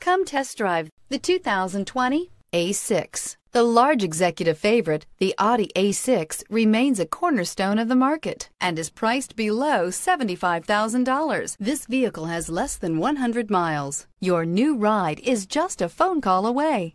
Come test drive the 2020 A6. The large executive favorite, the Audi A6, remains a cornerstone of the market and is priced below $75,000. This vehicle has less than 100 miles. Your new ride is just a phone call away.